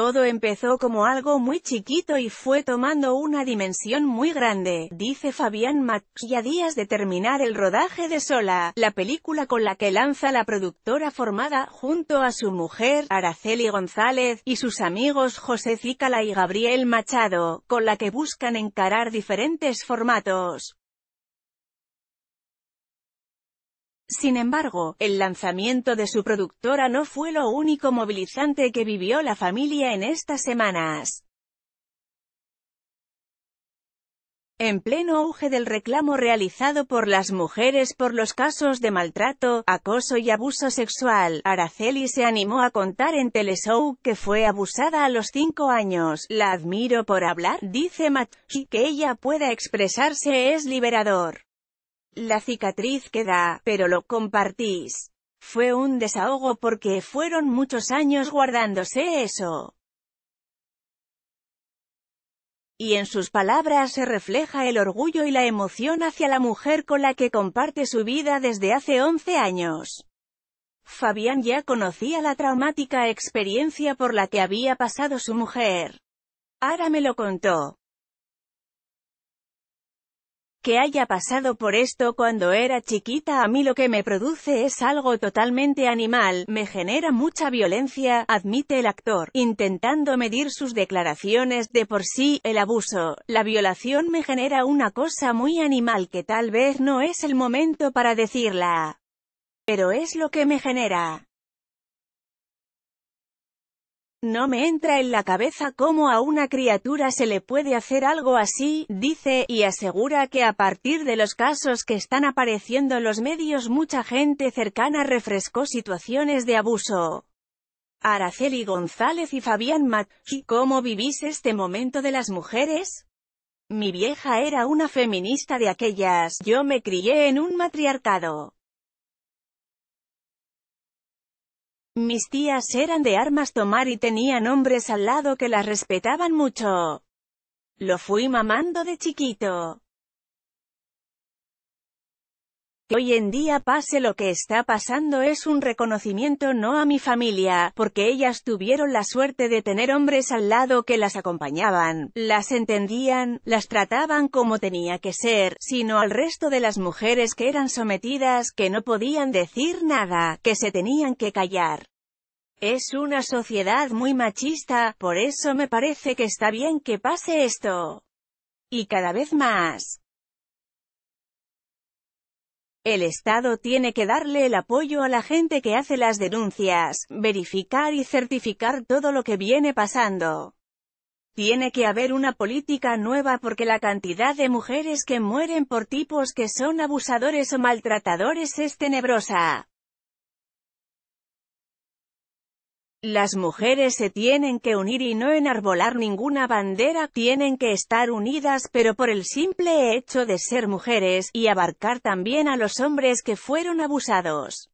Todo empezó como algo muy chiquito y fue tomando una dimensión muy grande, dice Fabián Max y a días de terminar el rodaje de Sola, la película con la que lanza la productora formada, junto a su mujer, Araceli González, y sus amigos José Zícala y Gabriel Machado, con la que buscan encarar diferentes formatos. Sin embargo, el lanzamiento de su productora no fue lo único movilizante que vivió la familia en estas semanas. En pleno auge del reclamo realizado por las mujeres por los casos de maltrato, acoso y abuso sexual, Araceli se animó a contar en Teleshow que fue abusada a los cinco años. La admiro por hablar, dice Matt, que ella pueda expresarse es liberador. La cicatriz queda, pero lo compartís. Fue un desahogo porque fueron muchos años guardándose eso. Y en sus palabras se refleja el orgullo y la emoción hacia la mujer con la que comparte su vida desde hace 11 años. Fabián ya conocía la traumática experiencia por la que había pasado su mujer. Ara me lo contó que haya pasado por esto cuando era chiquita a mí lo que me produce es algo totalmente animal, me genera mucha violencia, admite el actor, intentando medir sus declaraciones de por sí, el abuso, la violación me genera una cosa muy animal que tal vez no es el momento para decirla. Pero es lo que me genera. No me entra en la cabeza cómo a una criatura se le puede hacer algo así, dice, y asegura que a partir de los casos que están apareciendo en los medios mucha gente cercana refrescó situaciones de abuso. Araceli González y Fabián Mat, ¿cómo vivís este momento de las mujeres? Mi vieja era una feminista de aquellas, yo me crié en un matriarcado. Mis tías eran de armas tomar y tenían hombres al lado que las respetaban mucho. Lo fui mamando de chiquito. Que hoy en día pase lo que está pasando es un reconocimiento no a mi familia, porque ellas tuvieron la suerte de tener hombres al lado que las acompañaban, las entendían, las trataban como tenía que ser, sino al resto de las mujeres que eran sometidas, que no podían decir nada, que se tenían que callar. Es una sociedad muy machista, por eso me parece que está bien que pase esto. Y cada vez más. El Estado tiene que darle el apoyo a la gente que hace las denuncias, verificar y certificar todo lo que viene pasando. Tiene que haber una política nueva porque la cantidad de mujeres que mueren por tipos que son abusadores o maltratadores es tenebrosa. Las mujeres se tienen que unir y no enarbolar ninguna bandera, tienen que estar unidas pero por el simple hecho de ser mujeres, y abarcar también a los hombres que fueron abusados.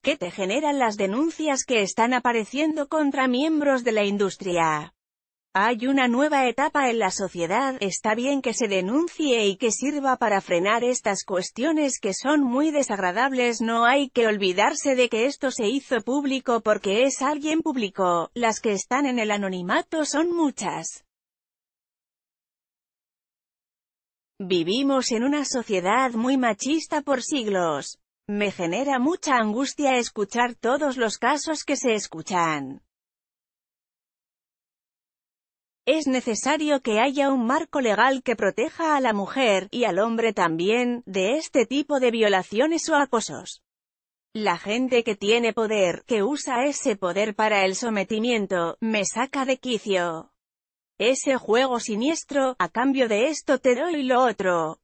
¿Qué te generan las denuncias que están apareciendo contra miembros de la industria? Hay una nueva etapa en la sociedad, está bien que se denuncie y que sirva para frenar estas cuestiones que son muy desagradables. No hay que olvidarse de que esto se hizo público porque es alguien público, las que están en el anonimato son muchas. Vivimos en una sociedad muy machista por siglos. Me genera mucha angustia escuchar todos los casos que se escuchan. Es necesario que haya un marco legal que proteja a la mujer, y al hombre también, de este tipo de violaciones o acosos. La gente que tiene poder, que usa ese poder para el sometimiento, me saca de quicio. Ese juego siniestro, a cambio de esto te doy lo otro,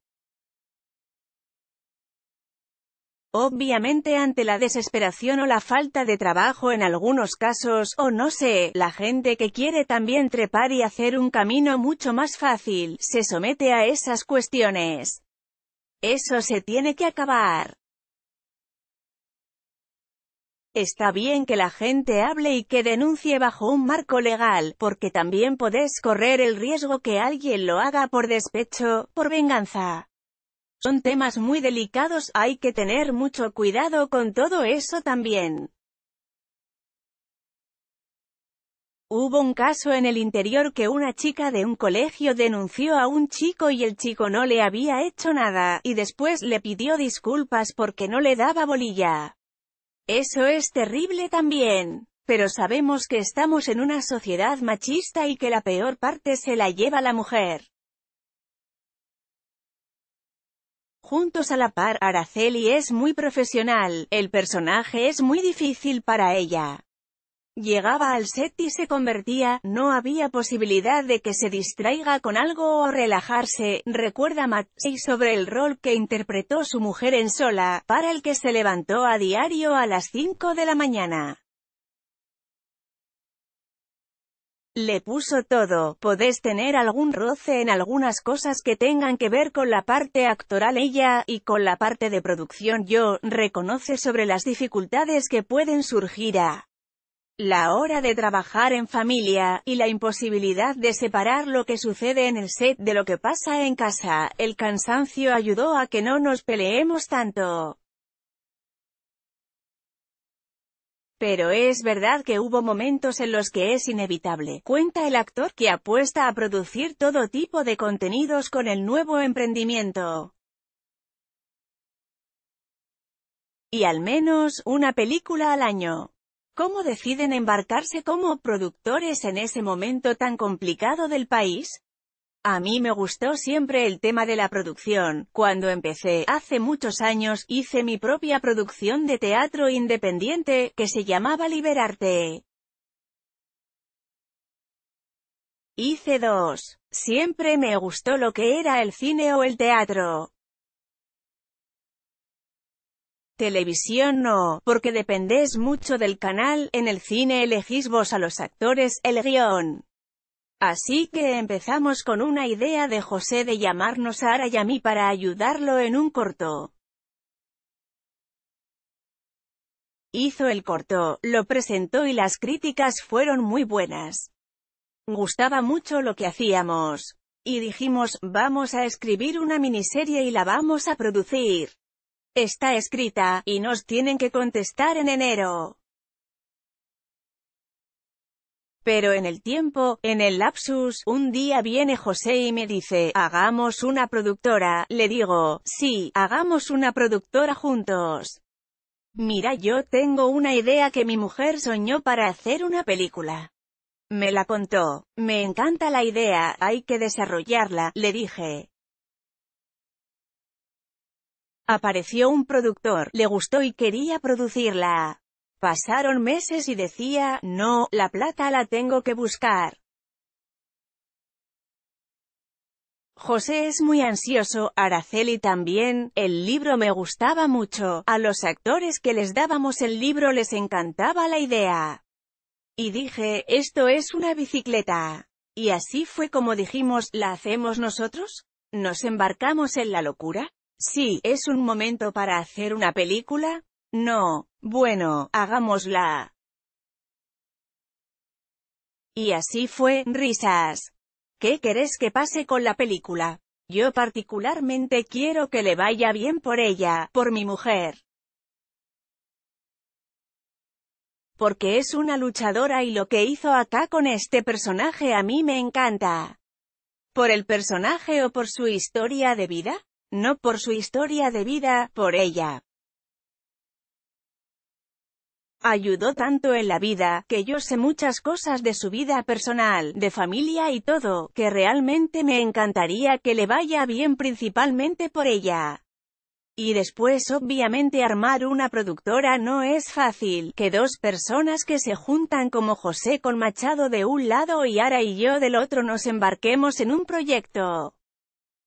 Obviamente ante la desesperación o la falta de trabajo en algunos casos, o no sé, la gente que quiere también trepar y hacer un camino mucho más fácil, se somete a esas cuestiones. Eso se tiene que acabar. Está bien que la gente hable y que denuncie bajo un marco legal, porque también podés correr el riesgo que alguien lo haga por despecho, por venganza. Son temas muy delicados, hay que tener mucho cuidado con todo eso también. Hubo un caso en el interior que una chica de un colegio denunció a un chico y el chico no le había hecho nada, y después le pidió disculpas porque no le daba bolilla. Eso es terrible también. Pero sabemos que estamos en una sociedad machista y que la peor parte se la lleva la mujer. Juntos a la par, Araceli es muy profesional, el personaje es muy difícil para ella. Llegaba al set y se convertía, no había posibilidad de que se distraiga con algo o relajarse, recuerda Matt, sobre el rol que interpretó su mujer en Sola, para el que se levantó a diario a las 5 de la mañana. Le puso todo, podés tener algún roce en algunas cosas que tengan que ver con la parte actoral ella, y con la parte de producción yo, reconoce sobre las dificultades que pueden surgir a la hora de trabajar en familia, y la imposibilidad de separar lo que sucede en el set de lo que pasa en casa, el cansancio ayudó a que no nos peleemos tanto. Pero es verdad que hubo momentos en los que es inevitable, cuenta el actor, que apuesta a producir todo tipo de contenidos con el nuevo emprendimiento. Y al menos, una película al año. ¿Cómo deciden embarcarse como productores en ese momento tan complicado del país? A mí me gustó siempre el tema de la producción. Cuando empecé, hace muchos años, hice mi propia producción de teatro independiente, que se llamaba Liberarte. Hice dos. Siempre me gustó lo que era el cine o el teatro. Televisión no, porque dependés mucho del canal, en el cine elegís vos a los actores, el guión. Así que empezamos con una idea de José de llamarnos a Ara y a mí para ayudarlo en un corto. Hizo el corto, lo presentó y las críticas fueron muy buenas. Gustaba mucho lo que hacíamos. Y dijimos, vamos a escribir una miniserie y la vamos a producir. Está escrita, y nos tienen que contestar en enero. Pero en el tiempo, en el lapsus, un día viene José y me dice, hagamos una productora, le digo, sí, hagamos una productora juntos. Mira yo tengo una idea que mi mujer soñó para hacer una película. Me la contó, me encanta la idea, hay que desarrollarla, le dije. Apareció un productor, le gustó y quería producirla. Pasaron meses y decía, no, la plata la tengo que buscar. José es muy ansioso, Araceli también, el libro me gustaba mucho, a los actores que les dábamos el libro les encantaba la idea. Y dije, esto es una bicicleta. Y así fue como dijimos, ¿la hacemos nosotros? ¿Nos embarcamos en la locura? Sí, ¿es un momento para hacer una película? No, bueno, hagámosla. Y así fue, risas. ¿Qué querés que pase con la película? Yo particularmente quiero que le vaya bien por ella, por mi mujer. Porque es una luchadora y lo que hizo acá con este personaje a mí me encanta. ¿Por el personaje o por su historia de vida? No por su historia de vida, por ella. Ayudó tanto en la vida, que yo sé muchas cosas de su vida personal, de familia y todo, que realmente me encantaría que le vaya bien principalmente por ella. Y después obviamente armar una productora no es fácil, que dos personas que se juntan como José con Machado de un lado y Ara y yo del otro nos embarquemos en un proyecto.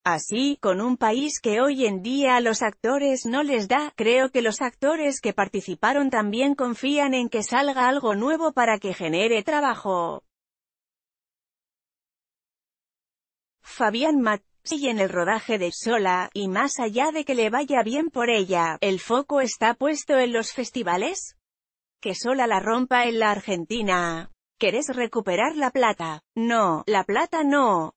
Así, con un país que hoy en día a los actores no les da, creo que los actores que participaron también confían en que salga algo nuevo para que genere trabajo. Fabián Mat sigue en el rodaje de Sola, y más allá de que le vaya bien por ella, ¿el foco está puesto en los festivales? Que Sola la rompa en la Argentina. ¿Querés recuperar la plata? No, la plata no.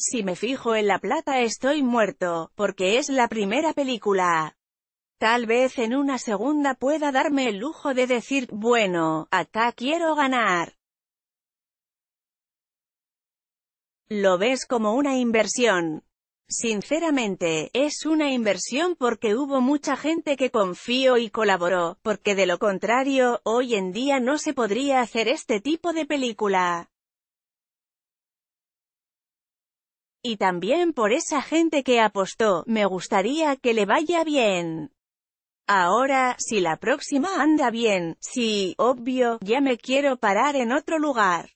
Si me fijo en la plata estoy muerto, porque es la primera película. Tal vez en una segunda pueda darme el lujo de decir, bueno, acá quiero ganar. Lo ves como una inversión. Sinceramente, es una inversión porque hubo mucha gente que confió y colaboró, porque de lo contrario, hoy en día no se podría hacer este tipo de película. Y también por esa gente que apostó, me gustaría que le vaya bien. Ahora, si la próxima anda bien, sí, obvio, ya me quiero parar en otro lugar.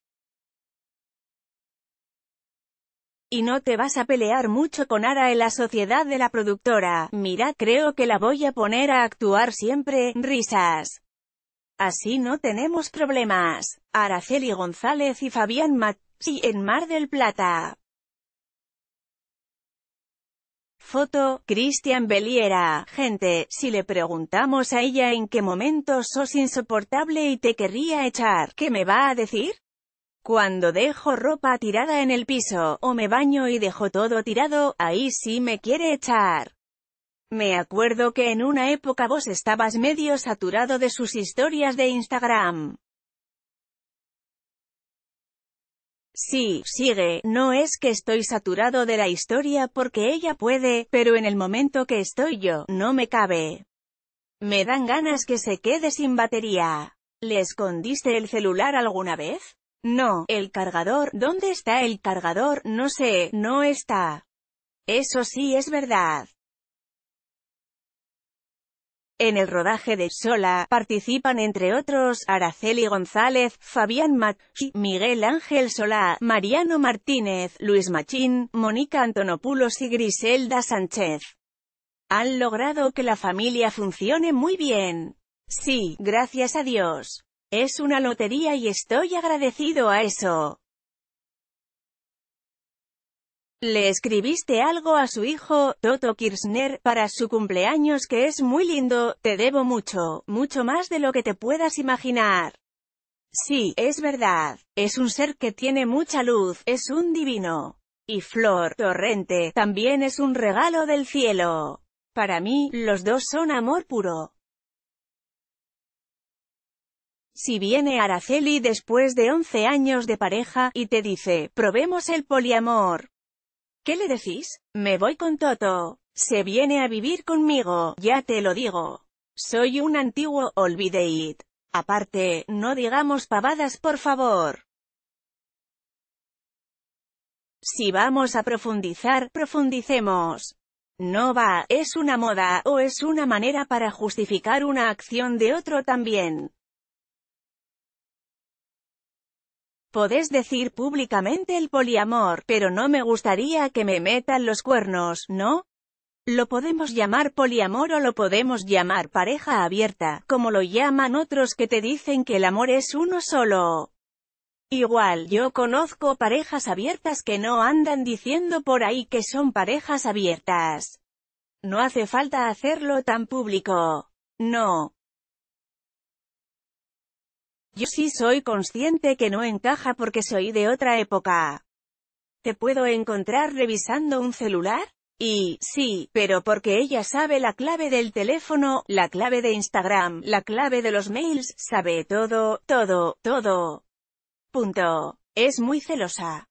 Y no te vas a pelear mucho con Ara en la sociedad de la productora, mira, creo que la voy a poner a actuar siempre, risas. Así no tenemos problemas. Araceli González y Fabián Matzi en Mar del Plata. Foto, Cristian Beliera, gente, si le preguntamos a ella en qué momento sos insoportable y te querría echar, ¿qué me va a decir? Cuando dejo ropa tirada en el piso, o me baño y dejo todo tirado, ahí sí me quiere echar. Me acuerdo que en una época vos estabas medio saturado de sus historias de Instagram. Sí, sigue, no es que estoy saturado de la historia porque ella puede, pero en el momento que estoy yo, no me cabe. Me dan ganas que se quede sin batería. ¿Le escondiste el celular alguna vez? No, el cargador, ¿dónde está el cargador? No sé, no está. Eso sí es verdad. En el rodaje de Sola, participan entre otros, Araceli González, Fabián Mat, Miguel Ángel Solá, Mariano Martínez, Luis Machín, Mónica Antonopoulos y Griselda Sánchez. Han logrado que la familia funcione muy bien. Sí, gracias a Dios. Es una lotería y estoy agradecido a eso. Le escribiste algo a su hijo, Toto Kirchner, para su cumpleaños que es muy lindo, te debo mucho, mucho más de lo que te puedas imaginar. Sí, es verdad, es un ser que tiene mucha luz, es un divino. Y Flor, torrente, también es un regalo del cielo. Para mí, los dos son amor puro. Si viene Araceli después de 11 años de pareja, y te dice, probemos el poliamor, ¿Qué le decís? Me voy con Toto. Se viene a vivir conmigo, ya te lo digo. Soy un antiguo, olvide Aparte, no digamos pavadas por favor. Si vamos a profundizar, profundicemos. No va, es una moda, o es una manera para justificar una acción de otro también. Podés decir públicamente el poliamor, pero no me gustaría que me metan los cuernos, ¿no? Lo podemos llamar poliamor o lo podemos llamar pareja abierta, como lo llaman otros que te dicen que el amor es uno solo. Igual, yo conozco parejas abiertas que no andan diciendo por ahí que son parejas abiertas. No hace falta hacerlo tan público. No. Yo sí soy consciente que no encaja porque soy de otra época. ¿Te puedo encontrar revisando un celular? Y, sí, pero porque ella sabe la clave del teléfono, la clave de Instagram, la clave de los mails, sabe todo, todo, todo. Punto. Es muy celosa.